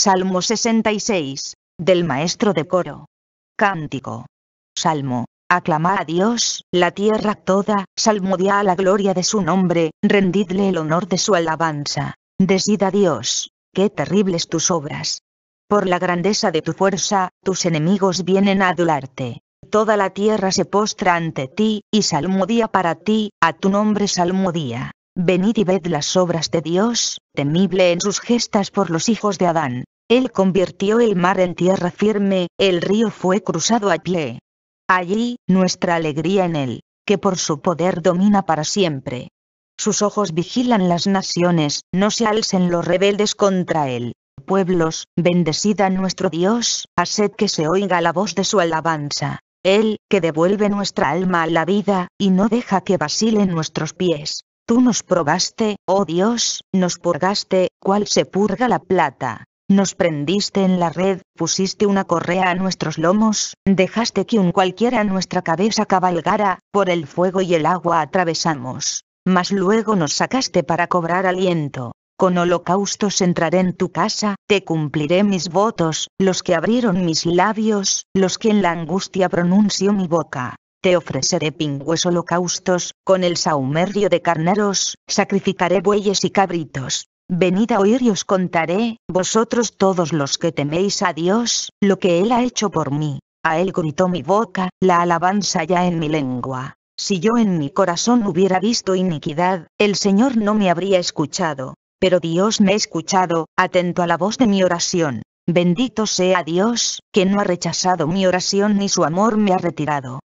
Salmo 66, del maestro de coro. Cántico. Salmo. Aclama a Dios, la tierra toda, salmodia a la gloria de su nombre, rendidle el honor de su alabanza. Decid a Dios, qué terribles tus obras. Por la grandeza de tu fuerza, tus enemigos vienen a adularte. Toda la tierra se postra ante ti, y salmodia para ti, a tu nombre salmodia. Venid y ved las obras de Dios, temible en sus gestas por los hijos de Adán. Él convirtió el mar en tierra firme, el río fue cruzado a pie. Allí, nuestra alegría en Él, que por su poder domina para siempre. Sus ojos vigilan las naciones, no se alcen los rebeldes contra Él. Pueblos, bendecida nuestro Dios, haced que se oiga la voz de su alabanza. Él, que devuelve nuestra alma a la vida, y no deja que vacilen nuestros pies. Tú nos probaste, oh Dios, nos purgaste, cual se purga la plata. Nos prendiste en la red, pusiste una correa a nuestros lomos, dejaste que un cualquiera nuestra cabeza cabalgara, por el fuego y el agua atravesamos. Mas luego nos sacaste para cobrar aliento. Con holocaustos entraré en tu casa, te cumpliré mis votos, los que abrieron mis labios, los que en la angustia pronunció mi boca te ofreceré pingües holocaustos, con el saumerrio de carneros, sacrificaré bueyes y cabritos. Venid a oír y os contaré, vosotros todos los que teméis a Dios, lo que Él ha hecho por mí. A Él gritó mi boca, la alabanza ya en mi lengua. Si yo en mi corazón hubiera visto iniquidad, el Señor no me habría escuchado. Pero Dios me ha escuchado, atento a la voz de mi oración. Bendito sea Dios, que no ha rechazado mi oración ni su amor me ha retirado.